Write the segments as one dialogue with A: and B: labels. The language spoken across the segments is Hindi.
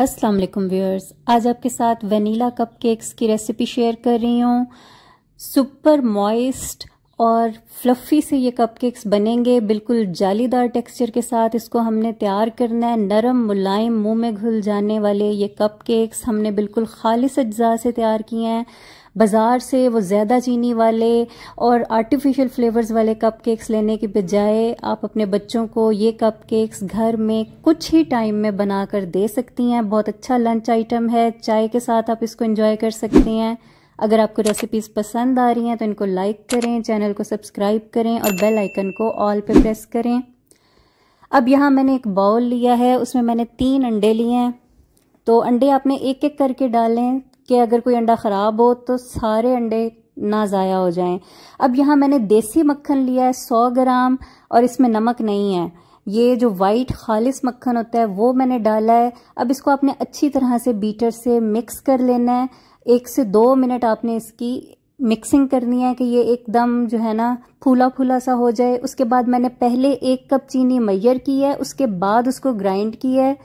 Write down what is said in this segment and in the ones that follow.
A: अस्सलाम वालेकुम व्यूअर्स आज आपके साथ वनीला कपकेक्स की रेसिपी शेयर कर रही हूँ सुपर मॉइस्ट और फ्लफ़ी से ये कपकेक्स बनेंगे बिल्कुल जालीदार टेक्सचर के साथ इसको हमने तैयार करना है नरम मुलायम मुंह में घुल जाने वाले ये कपकेक्स हमने बिल्कुल खालिस अज्जा से तैयार किए हैं बाज़ार से वो ज़्यादा चीनी वाले और आर्टिफिशियल फ्लेवर्स वाले कपकेक्स लेने के बजाय आप अपने बच्चों को ये कपकेक्स घर में कुछ ही टाइम में बना कर दे सकती हैं बहुत अच्छा लंच आइटम है चाय के साथ आप इसको इंजॉय कर सकते हैं अगर आपको रेसिपीज़ पसंद आ रही हैं तो इनको लाइक करें चैनल को सब्सक्राइब करें और बेल आइकन को ऑल पे प्रेस करें अब यहाँ मैंने एक बाउल लिया है उसमें मैंने तीन अंडे लिए हैं तो अंडे आपने एक एक करके डालें कि अगर कोई अंडा ख़राब हो तो सारे अंडे ना ज़ाया हो जाएं अब यहाँ मैंने देसी मक्खन लिया है सौ ग्राम और इसमें नमक नहीं है ये जो वाइट खालिस मक्खन होता है वो मैंने डाला है अब इसको आपने अच्छी तरह से बीटर से मिक्स कर लेना है एक से दो मिनट आपने इसकी मिक्सिंग करनी है कि ये एकदम जो है ना फूला फूला सा हो जाए उसके बाद मैंने पहले एक कप चीनी मैयर की है उसके बाद उसको ग्राइंड किया है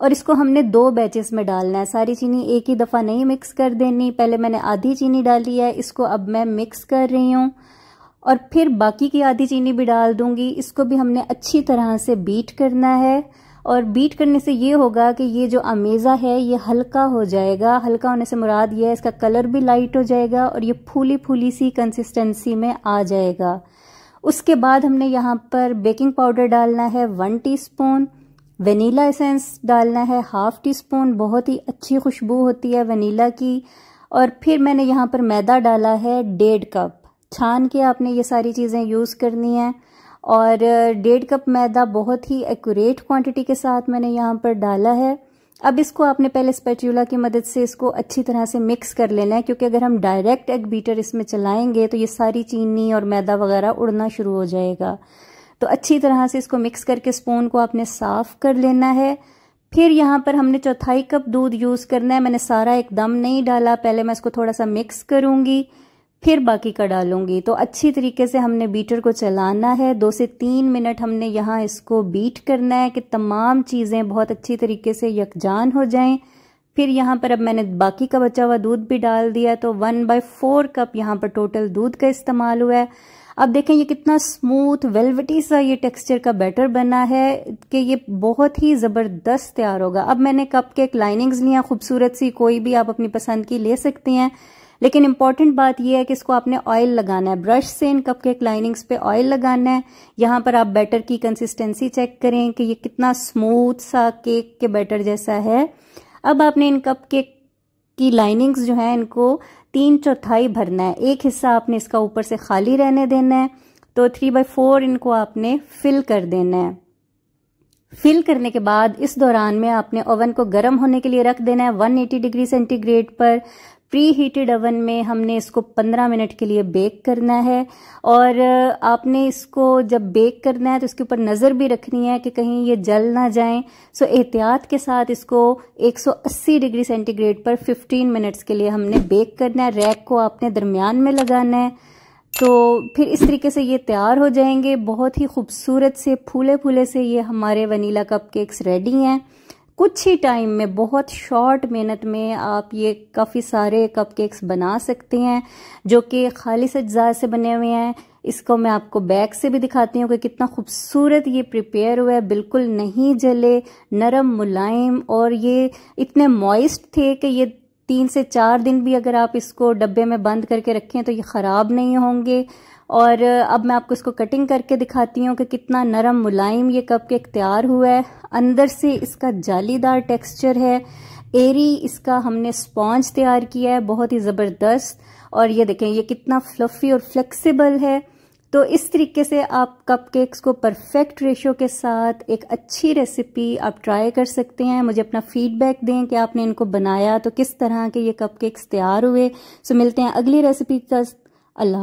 A: और इसको हमने दो बैचेस में डालना है सारी चीनी एक ही दफ़ा नहीं मिक्स कर देनी पहले मैंने आधी चीनी डाली है इसको अब मैं मिक्स कर रही हूँ और फिर बाकी की आधी चीनी भी डाल दूंगी इसको भी हमने अच्छी तरह से बीट करना है और बीट करने से ये होगा कि ये जो अमेज़ा है ये हल्का हो जाएगा हल्का होने से मुराद ये है इसका कलर भी लाइट हो जाएगा और ये फूली फूली सी कंसिस्टेंसी में आ जाएगा उसके बाद हमने यहाँ पर बेकिंग पाउडर डालना है वन टीस्पून वनीला एसेंस डालना है हाफ टी स्पून बहुत ही अच्छी खुशबू होती है वनीला की और फिर मैंने यहाँ पर मैदा डाला है डेढ़ कप छान के आपने ये सारी चीज़ें यूज़ करनी है और डेढ़ कप मैदा बहुत ही एक्यूरेट क्वांटिटी के साथ मैंने यहाँ पर डाला है अब इसको आपने पहले स्पेचुला की मदद से इसको अच्छी तरह से मिक्स कर लेना है क्योंकि अगर हम डायरेक्ट एग बीटर इसमें चलाएंगे तो ये सारी चीनी और मैदा वगैरह उड़ना शुरू हो जाएगा तो अच्छी तरह से इसको मिक्स करके स्पून को आपने साफ कर लेना है फिर यहाँ पर हमने चौथाई कप दूध यूज़ करना है मैंने सारा एकदम नहीं डाला पहले मैं इसको थोड़ा सा मिक्स करूँगी फिर बाकी का डालूंगी तो अच्छी तरीके से हमने बीटर को चलाना है दो से तीन मिनट हमने यहाँ इसको बीट करना है कि तमाम चीज़ें बहुत अच्छी तरीके से यकजान हो जाएं फिर यहाँ पर अब मैंने बाकी का बचा हुआ दूध भी डाल दिया तो वन बाई फोर कप यहाँ पर टोटल दूध का इस्तेमाल हुआ है अब देखें ये कितना स्मूथ वेलवटी सा ये टेक्सचर का बैटर बना है कि ये बहुत ही ज़बरदस्त तैयार होगा अब मैंने कप के एक लाइनिंग्स लिया खूबसूरत सी कोई भी आप अपनी पसंद की ले सकते हैं लेकिन इंपॉर्टेंट बात यह है कि इसको आपने ऑयल लगाना है ब्रश से इन कप के लाइनिंग्स पे ऑयल लगाना है यहां पर आप बैटर की कंसिस्टेंसी चेक करें कि ये कितना स्मूथ सा केक के बैटर जैसा है अब आपने इन कप के की लाइनिंग्स जो है इनको तीन चौथाई भरना है एक हिस्सा आपने इसका ऊपर से खाली रहने देना है तो थ्री बाय फोर इनको आपने फिल कर देना है फिल करने के बाद इस दौरान में आपने ओवन को गर्म होने के लिए रख देना है 180 डिग्री सेंटीग्रेड पर प्री हीटेड ओवन में हमने इसको 15 मिनट के लिए बेक करना है और आपने इसको जब बेक करना है तो इसके ऊपर नज़र भी रखनी है कि कहीं ये जल ना जाए सो एहतियात के साथ इसको 180 डिग्री सेंटीग्रेड पर 15 मिनट्स के लिए हमने बेक करना है रैक को आपने दरमियान में लगाना है तो फिर इस तरीके से ये तैयार हो जाएंगे बहुत ही खूबसूरत से फूले फूले से ये हमारे वनीला कप केक्स रेडी हैं कुछ ही टाइम में बहुत शॉर्ट मेहनत में आप ये काफ़ी सारे कप केक्स बना सकते हैं जो कि खालिश अज्जा से बने हुए हैं इसको मैं आपको बैक से भी दिखाती हूँ कि कितना खूबसूरत ये प्रिपेयर हुआ है बिल्कुल नहीं जले नरम मुलायम और ये इतने मॉइस्ट थे कि ये तीन से चार दिन भी अगर आप इसको डब्बे में बंद करके रखें तो ये ख़राब नहीं होंगे और अब मैं आपको इसको कटिंग करके दिखाती हूँ कि कितना नरम मुलायम ये कप केक तैयार हुआ है अंदर से इसका जालीदार टेक्सचर है एरी इसका हमने स्पॉन्ज तैयार किया है बहुत ही ज़बरदस्त और ये देखें ये कितना फ्लफ़ी और फ्लेक्सिबल है तो इस तरीके से आप कप केक्स को परफेक्ट रेशो के साथ एक अच्छी रेसिपी आप ट्राई कर सकते हैं मुझे अपना फीडबैक दें कि आपने इनको बनाया तो किस तरह के ये कप तैयार हुए सो मिलते हैं अगली रेसिपी तक अल्लाह